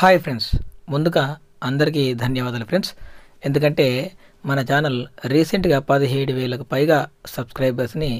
hi friends ముందుగా అందరికీ ధన్యవాదాలు ఫ్రెండ్స్ ఎందుకంటే మన ఛానల్ రీసెంట్గా పదిహేడు వేలకు పైగా సబ్స్క్రైబర్స్ని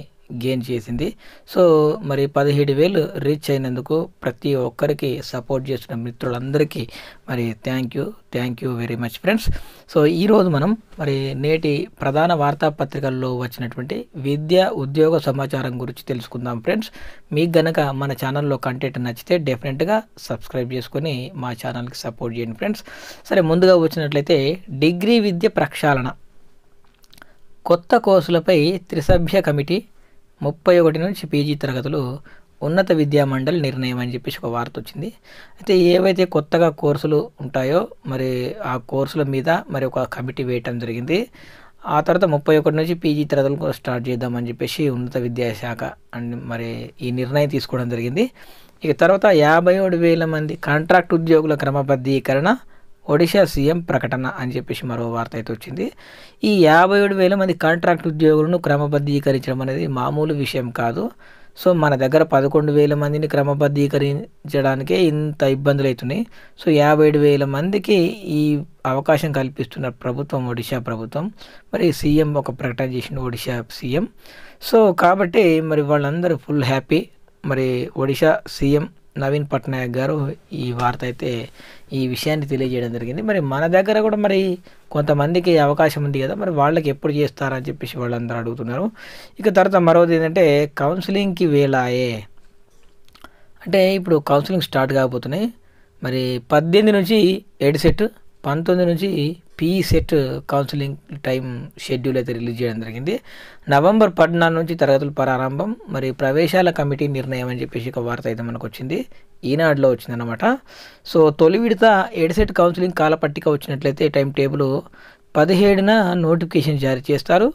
గెయిన్ చేసింది సో మరి పదిహేడు వేలు రీచ్ అయినందుకు ప్రతి ఒక్కరికి సపోర్ట్ చేసిన మిత్రులందరికీ మరి thank you thank you very much friends so ఈరోజు మనం మరి నేటి ప్రధాన వార్తాపత్రికల్లో వచ్చినటువంటి విద్య ఉద్యోగ సమాచారం గురించి తెలుసుకుందాం ఫ్రెండ్స్ మీకు గనక మన ఛానల్లో కంటెంట్ నచ్చితే డెఫినెట్గా సబ్స్క్రైబ్ చేసుకొని మా ఛానల్కి సపోర్ట్ చేయండి ఫ్రెండ్స్ సరే ముందుగా వచ్చినట్లయితే డిగ్రీ విద్య ప్రక్షాళన కొత్త కోర్సులపై త్రిసభ్య కమిటీ ముప్పై ఒకటి నుంచి పీజీ తరగతులు ఉన్నత విద్యా మండలి నిర్ణయం అని చెప్పేసి ఒక వార్త వచ్చింది అయితే ఏవైతే కొత్తగా కోర్సులు ఉంటాయో మరి ఆ కోర్సుల మీద మరి ఒక కమిటీ వేయటం జరిగింది ఆ తర్వాత ముప్పై ఒకటి నుంచి పీజీ తరగతులు స్టార్ట్ చేద్దామని చెప్పేసి ఉన్నత విద్యాశాఖ అండ్ మరి ఈ నిర్ణయం తీసుకోవడం జరిగింది ఇక తర్వాత యాభై ఏడు వేల మంది కాంట్రాక్ట్ ఉద్యోగుల క్రమబద్ధీకరణ ఒడిశా సీఎం ప్రకటన అని చెప్పేసి మరో వార్త అయితే వచ్చింది ఈ యాభై ఏడు వేల మంది కాంట్రాక్ట్ ఉద్యోగులను క్రమబద్ధీకరించడం అనేది మామూలు విషయం కాదు సో మన దగ్గర పదకొండు వేల మందిని క్రమబద్ధీకరించడానికే ఇంత ఇబ్బందులు అవుతున్నాయి సో యాభై ఏడు వేల మందికి ఈ అవకాశం కల్పిస్తున్న ప్రభుత్వం ఒడిశా ప్రభుత్వం మరి సీఎం ఒక ప్రకటన చేసిన ఒడిశా సీఎం సో కాబట్టి మరి వాళ్ళందరూ ఫుల్ హ్యాపీ మరి ఒడిశా సీఎం నవీన్ పట్నాయక్ గారు ఈ వార్త అయితే ఈ విషయాన్ని తెలియజేయడం జరిగింది మరి మన దగ్గర కూడా మరి కొంతమందికి అవకాశం ఉంది కదా మరి వాళ్ళకి ఎప్పుడు చేస్తారని చెప్పేసి వాళ్ళందరూ అడుగుతున్నారు ఇక తర్వాత మరోది ఏంటంటే కౌన్సిలింగ్కి వేలాయే అంటే ఇప్పుడు కౌన్సిలింగ్ స్టార్ట్ కాకపోతున్నాయి మరి పద్దెనిమిది నుంచి ఎడ్సెట్ పంతొమ్మిది నుంచి PE CET counselling time schedule అయితే రిలీజ్ చేయడం జరిగింది నవంబర్ పద్నాలుగు నుంచి తరగతుల ప్రారంభం మరి ప్రవేశాల కమిటీ నిర్ణయం అని చెప్పేసి ఒక వార్త అయితే మనకు వచ్చింది ఈనాడులో వచ్చిందనమాట సో తొలి విడత ఎడ్సెట్ కౌన్సిలింగ్ కాలపట్టిక వచ్చినట్లయితే టైం టేబుల్ పదిహేడున నోటిఫికేషన్ జారీ చేస్తారు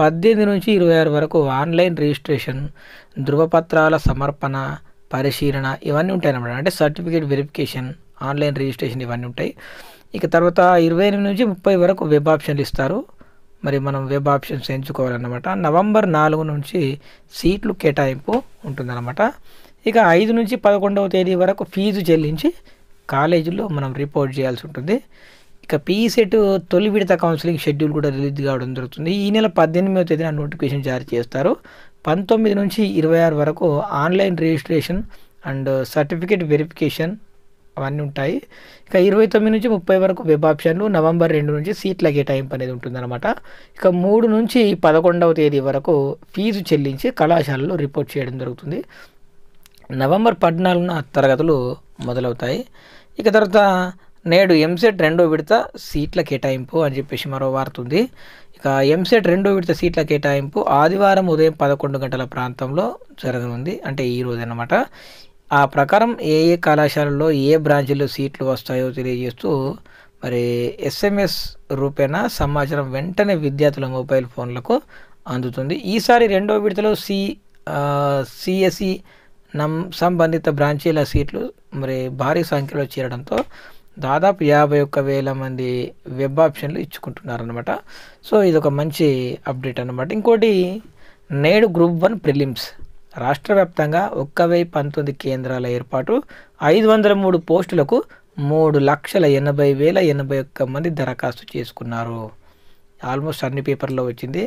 పద్దెనిమిది నుంచి ఇరవై ఆరు వరకు ఆన్లైన్ రిజిస్ట్రేషన్ ధృవపత్రాల సమర్పణ పరిశీలన ఇవన్నీ ఉంటాయన్నమాట అంటే సర్టిఫికేట్ వెరిఫికేషన్ ఆన్లైన్ రిజిస్ట్రేషన్ ఇవన్నీ ఉంటాయి ఇక తర్వాత ఇరవై ఎనిమిది నుంచి ముప్పై వరకు వెబ్ ఆప్షన్లు ఇస్తారు మరి మనం వెబ్ ఆప్షన్స్ ఎంచుకోవాలన్నమాట నవంబర్ నాలుగు నుంచి సీట్లు కేటాయింపు ఉంటుందన్నమాట ఇక ఐదు నుంచి పదకొండవ తేదీ వరకు ఫీజు చెల్లించి కాలేజీలో మనం రిపోర్ట్ చేయాల్సి ఉంటుంది ఇక పీసెట్ తొలి విడత కౌన్సిలింగ్ షెడ్యూల్ కూడా రిలీజ్ కావడం జరుగుతుంది ఈ నెల పద్దెనిమిదవ తేదీన నోటిఫికేషన్ జారీ చేస్తారు పంతొమ్మిది నుంచి ఇరవై ఆరు వరకు online registration and certificate verification అవన్నీ ఉంటాయి ఇక ఇరవై తొమ్మిది నుంచి ముప్పై వరకు వెబ్ ఆప్షన్లు నవంబర్ రెండు నుంచి సీట్ల కేటాయింపు అనేది ఉంటుందన్నమాట ఇక మూడు నుంచి పదకొండవ తేదీ వరకు ఫీజు చెల్లించి కళాశాలలో రిపోర్ట్ చేయడం జరుగుతుంది నవంబర్ పద్నాలుగున తరగతులు మొదలవుతాయి ఇక తర్వాత నేడు ఎంసెట్ రెండో విడత సీట్ల కేటాయింపు అని చెప్పేసి మరో వార్త ఉంది ఇక ఎంసెట్ రెండో విడత సీట్ల కేటాయింపు ఆదివారం ఉదయం పదకొండు గంటల ప్రాంతంలో జరగనుంది అంటే ఈ అనమాట ఆ ప్రకారం ఏ ఏ కళాశాలలో ఏ బ్రాంచీలో సీట్లు వస్తాయో తెలియజేస్తూ మరి ఎస్ఎంఎస్ రూపేణ సమాచారం వెంటనే విద్యార్థుల మొబైల్ ఫోన్లకు అందుతుంది ఈసారి రెండో విడతలో సి సిఎస్ఈ నమ్ సంబంధిత బ్రాంచీల సీట్లు మరి భారీ సంఖ్యలో చేరడంతో దాదాపు యాభై ఒక్క వేల మంది వెబ్ ఆప్షన్లు ఇచ్చుకుంటున్నారనమాట సో ఇది ఒక మంచి అప్డేట్ అనమాట ఇంకోటి నేడు గ్రూప్ వన్ ప్రిలిమ్స్ రాష్ట్ర వ్యాప్తంగా ఒక్క వెయ్యి పంతొమ్మిది కేంద్రాల ఏర్పాటు ఐదు వందల మూడు పోస్టులకు మూడు లక్షల ఎనభై వేల ఎనభై ఒక్క మంది దరఖాస్తు చేసుకున్నారు ఆల్మోస్ట్ అన్ని పేపర్లో వచ్చింది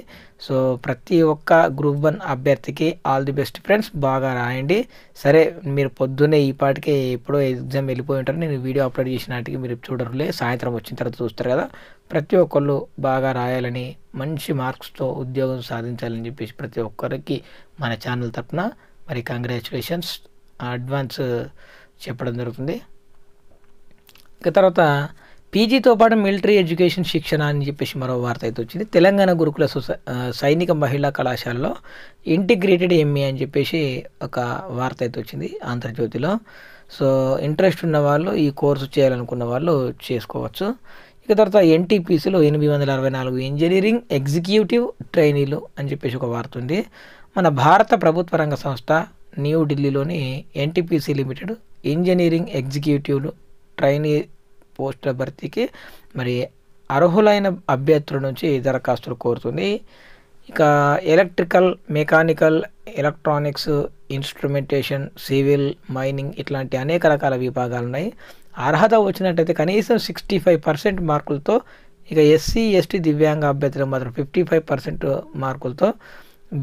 సో ప్రతి ఒక్క గ్రూప్ వన్ అభ్యర్థికి ఆల్ ది బెస్ట్ ఫ్రెండ్స్ బాగా రాయండి సరే మీరు పొద్దున్నే ఈ పాటికే ఎప్పుడో ఎగ్జామ్ వెళ్ళిపోయి ఉంటారు నేను వీడియో అప్లోడ్ చేసినట్టుగా మీరు చూడరులే సాయంత్రం వచ్చిన తర్వాత చూస్తారు కదా ప్రతి ఒక్కళ్ళు బాగా రాయాలని మంచి మార్క్స్తో ఉద్యోగం సాధించాలని చెప్పేసి ప్రతి ఒక్కరికి మన ఛానల్ తరఫున మరి కంగ్రాచులేషన్స్ అడ్వాన్స్ చెప్పడం జరుగుతుంది ఇక తర్వాత పీజీతో పాటు మిలిటరీ ఎడ్యుకేషన్ శిక్షణ అని చెప్పేసి మరో వార్త అయితే వచ్చింది తెలంగాణ గురుకుల సైనిక మహిళా కళాశాలలో ఇంటిగ్రేటెడ్ ఎంఏ అని చెప్పేసి ఒక వార్త అయితే వచ్చింది ఆంధ్రజ్యోతిలో సో ఇంట్రెస్ట్ ఉన్న వాళ్ళు ఈ కోర్సు చేయాలనుకున్న వాళ్ళు చేసుకోవచ్చు ఇక తర్వాత ఎన్టీపీసీలో ఎనిమిది వందల అరవై నాలుగు ఇంజనీరింగ్ ఎగ్జిక్యూటివ్ ట్రైనీలు అని చెప్పేసి ఒక వార్త ఉంది మన భారత ప్రభుత్వ రంగ సంస్థ న్యూఢిల్లీలోని ఎన్టీపీసీ లిమిటెడ్ ఇంజనీరింగ్ ఎగ్జిక్యూటివ్లు ట్రైనీ పోస్టుల భర్తీకి మరి అర్హులైన అభ్యర్థుల నుంచి దరఖాస్తులు కోరుతుంది ఇక electrical mechanical electronics instrumentation civil mining ఇట్లాంటి అనేక రకాల విభాగాలు ఉన్నాయి అర్హత వచ్చినట్టయితే కనీసం సిక్స్టీ ఫైవ్ పర్సెంట్ మార్కులతో ఇక ఎస్సీ ఎస్టీ దివ్యాంగ అభ్యర్థులు మాత్రం ఫిఫ్టీ ఫైవ్ పర్సెంట్ మార్కులతో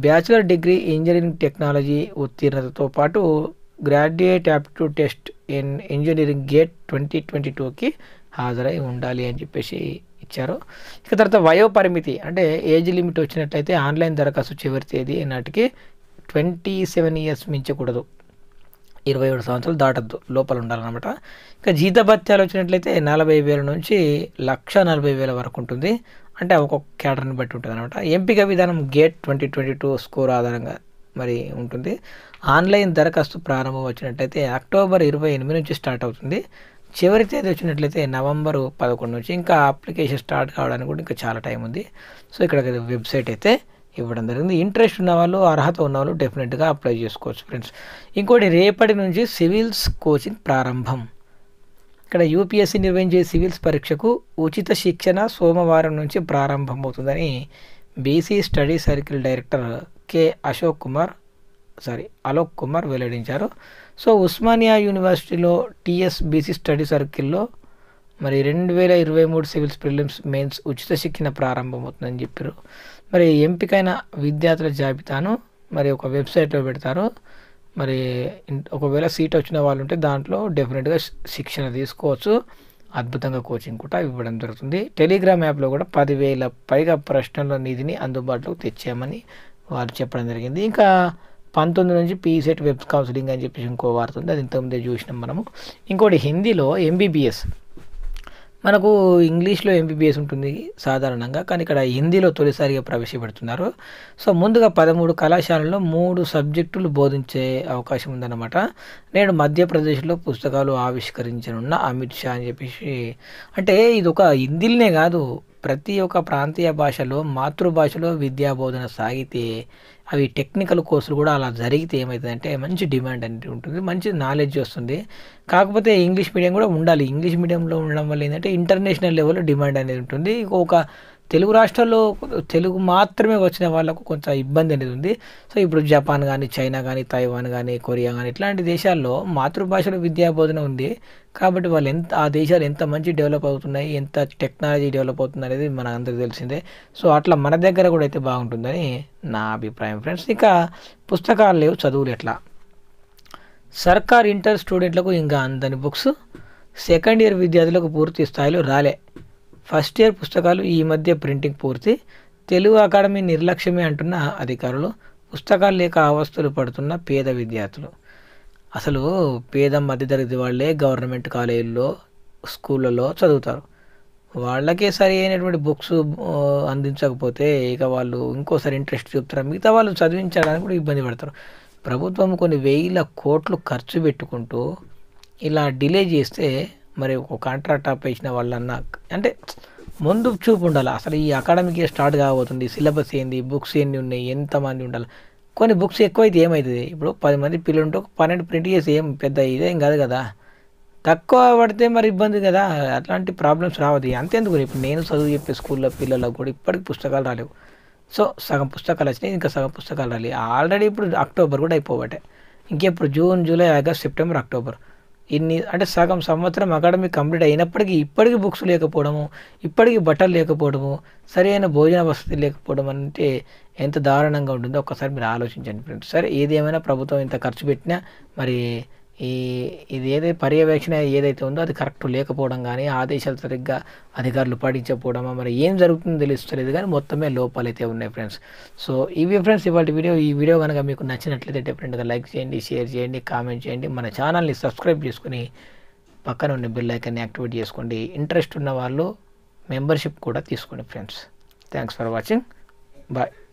బ్యాచిలర్ డిగ్రీ ఇంజనీరింగ్ టెక్నాలజీ ఉత్తీర్ణతతో పాటు graduate aptitude test in engineering GATE twenty twenty టూకి హాజరై ఉండాలి అని చెప్పేసి ఇచ్చారు ఇక తర్వాత వయో పరిమితి అంటే ఏజ్ లిమిట్ వచ్చినట్లయితే ఆన్లైన్ దరఖాస్తు చివరి తేదీ నాటికి ట్వంటీ సెవెన్ ఇయర్స్ మించకూడదు ఇరవై ఏడు సంవత్సరాలు దాటద్దు లోపల ఉండాలన్నమాట ఇంకా జీత భత్యాలు వచ్చినట్లయితే నలభై వేల నుంచి లక్ష నలభై వేల వరకు ఉంటుంది అంటే ఒక్కొక్క కేటర్ని బట్టి ఉంటుంది అనమాట ఎంపిక విధానం GATE twenty twenty two score ఆధారంగా మరి ఉంటుంది ఆన్లైన్ దరఖాస్తు ప్రారంభం వచ్చినట్లయితే అక్టోబర్ ఇరవై ఎనిమిది నుంచి స్టార్ట్ అవుతుంది చివరి తేదీ వచ్చినట్లయితే నవంబరు పదకొండు నుంచి ఇంకా అప్లికేషన్ స్టార్ట్ కావడానికి కూడా ఇంకా చాలా టైం ఉంది సో ఇక్కడ వెబ్సైట్ అయితే ఇవ్వడం జరిగింది ఇంట్రెస్ట్ ఉన్నవాళ్ళు అర్హత ఉన్నవాళ్ళు డెఫినెట్గా అప్లై చేసుకోవచ్చు ఫ్రెండ్స్ ఇంకోటి రేపటి నుంచి సివిల్స్ కోచింగ్ ప్రారంభం ఇక్కడ యూపీఎస్సీ నిర్వహించే సివిల్స్ పరీక్షకు ఉచిత శిక్షణ సోమవారం నుంచి ప్రారంభమవుతుందని BC study circle director K Ashok Kumar sorry Alok Kumar వెల్లడించారు సో ఉస్మానియా యూనివర్సిటీలో టీఎస్బీసీ స్టడీ సర్కిల్లో మరి రెండు వేల ఇరవై మూడు సివిల్స్ ప్రిలిమ్స్ మెయిన్స్ ఉచిత శిక్షణ ప్రారంభమవుతుందని చెప్పారు మరి ఎంపికైన విద్యార్థుల జాబితాను మరి ఒక వెబ్సైట్లో పెడతారు మరి ఒకవేళ సీట్ వచ్చిన వాళ్ళు ఉంటే దాంట్లో డెఫినెట్గా శిక్షణ తీసుకోవచ్చు అద్భుతంగా కోచింగ్ కూడా ఇవ్వడం జరుగుతుంది టెలిగ్రామ్ యాప్లో కూడా పదివేల పైగా ప్రశ్నల నిధిని అందుబాటులోకి తెచ్చామని వారు చెప్పడం జరిగింది ఇంకా పంతొమ్మిది నుంచి పీసెట్ వెబ్ కౌన్సిలింగ్ అని చెప్పేసి ఇంకో వారుతుంది ఉంది అది ఇంతకుముందే చూసినాం మనము ఇంకోటి హిందీలో ఎంబీబీఎస్ మనకు ఇంగ్లీష్లో ఎంబీబీఎస్ ఉంటుంది సాధారణంగా కానీ ఇక్కడ హిందీలో తొలిసారిగా ప్రవేశపెడుతున్నారు సో ముందుగా పదమూడు కళాశాలల్లో మూడు సబ్జెక్టులు బోధించే అవకాశం ఉందన్నమాట నేడు మధ్యప్రదేశ్లో పుస్తకాలు ఆవిష్కరించనున్న అమిత్ షా అని చెప్పేసి అంటే ఇది ఒక హిందీలనే కాదు ప్రతి ఒక్క ప్రాంతీయ భాషలో మాతృభాషలో విద్యా బోధన సాగితే అవి టెక్నికల్ కోర్సులు కూడా అలా జరిగితే ఏమవుతుందంటే మంచి డిమాండ్ అనేది ఉంటుంది మంచి నాలెడ్జ్ వస్తుంది కాకపోతే ఇంగ్లీష్ మీడియం కూడా ఉండాలి ఇంగ్లీష్ మీడియంలో ఉండడం వల్ల ఏంటంటే ఇంటర్నేషనల్ లెవెల్లో డిమాండ్ అనేది ఉంటుంది ఒక తెలుగు రాష్ట్రాల్లో తెలుగు మాత్రమే వచ్చిన వాళ్ళకు కొంచెం ఇబ్బంది అనేది ఉంది సో ఇప్పుడు జపాన్ కానీ చైనా కానీ తైవాన్ కానీ కొరియా కానీ ఇట్లాంటి దేశాల్లో మాతృభాషలో విద్యా బోధన ఉంది కాబట్టి వాళ్ళు ఎంత ఆ దేశాలు ఎంత మంచి డెవలప్ అవుతున్నాయి ఎంత టెక్నాలజీ డెవలప్ అవుతుంది అనేది మన అందరికి తెలిసిందే సో అట్లా మన దగ్గర కూడా అయితే బాగుంటుందని నా అభిప్రాయం ఫ్రెండ్స్ ఇక పుస్తకాలు లేవు చదువులు ఎట్లా సర్కార్ ఇంటర్ స్టూడెంట్లకు ఇంకా అందని బుక్స్ సెకండ్ ఇయర్ విద్యార్థులకు పూర్తి స్థాయిలో రాలే ఫస్ట్ ఇయర్ పుస్తకాలు ఈ మధ్య ప్రింటింగ్ పూర్తి తెలుగు అకాడమీ నిర్లక్ష్యమే అంటున్న అధికారులు పుస్తకాలు లేక అవస్థలు పడుతున్న పేద విద్యార్థులు అసలు పేద మధ్యతరగతి వాళ్ళే గవర్నమెంట్ కాలేజీల్లో స్కూళ్ళలో చదువుతారు వాళ్ళకే సరి అయినటువంటి బుక్స్ అందించకపోతే ఇక వాళ్ళు ఇంకోసారి ఇంట్రెస్ట్ చూపుతారు మిగతా వాళ్ళు చదివించడానికి కూడా ఇబ్బంది పడతారు ప్రభుత్వం కొన్ని వేల కోట్లు ఖర్చు పెట్టుకుంటూ ఇలా డిలే చేస్తే మరి ఒక కాంట్రాక్ట్ ఆపేసిన వేసిన అంటే ముందు చూపు ఉండాలి అసలు ఈ అకాడమిక్ ఇయర్ స్టార్ట్ కాబోతుంది సిలబస్ ఏంది బుక్స్ ఎన్ని ఉన్నాయి ఎంతమంది ఉండాలి కొన్ని బుక్స్ ఎక్కువైతే ఏమవుతుంది ఇప్పుడు పది మంది పిల్లలు ఉంటే ఒక పన్నెండు ప్రింట్ చేసి ఏం పెద్ద ఇదేం కాదు కదా తక్కువ పడితే మరి ఇబ్బంది కదా అట్లాంటి ప్రాబ్లమ్స్ రావద్దు అంతేందుకు ఇప్పుడు నేను చదువు చెప్పే స్కూల్లో పిల్లలకు కూడా ఇప్పటికి పుస్తకాలు రాలేవు సో సగం పుస్తకాలు వచ్చినాయి ఇంకా సగం పుస్తకాలు రాలి ఆల్రెడీ ఇప్పుడు అక్టోబర్ కూడా అయిపోబట్టే ఇంకెప్పుడు June July August September October ఇన్ని అంటే సగం సంవత్సరం అకాడమీ కంప్లీట్ అయినప్పటికీ ఇప్పటికీ బుక్స్ లేకపోవడము ఇప్పటికీ బట్టలు లేకపోవడము సరైన భోజన వసతి లేకపోవడం అంటే ఎంత దారుణంగా ఉంటుందో ఒక్కసారి మీరు ఆలోచించండి ఫ్రెండ్స్ సరే ఏదేమైనా ప్రభుత్వం ఇంత ఖర్చు పెట్టినా మరి ఈ ఇది ఏదైతే పర్యవేక్షణ ఏదైతే ఉందో అది కరెక్ట్ లేకపోవడం కానీ ఆదేశాలు సరిగ్గా అధికారులు పాటించకపోవడమా మరి ఏం జరుగుతుందో తెలుస్తలేదు కానీ మొత్తమే లోపాలు అయితే ఉన్నాయి ఫ్రెండ్స్ సో ఇవి ఫ్రెండ్స్ ఇవాళ వీడియో ఈ వీడియో కనుక మీకు నచ్చినట్లయితే డెఫినెట్గా లైక్ చేయండి షేర్ చేయండి కామెంట్ చేయండి మన ఛానల్ని సబ్స్క్రైబ్ చేసుకుని పక్కన ఉన్న బిల్ ఐకన్ని యాక్టివేట్ చేసుకోండి ఇంట్రెస్ట్ ఉన్న వాళ్ళు మెంబర్షిప్ కూడా తీసుకోండి friends thanks for watching bye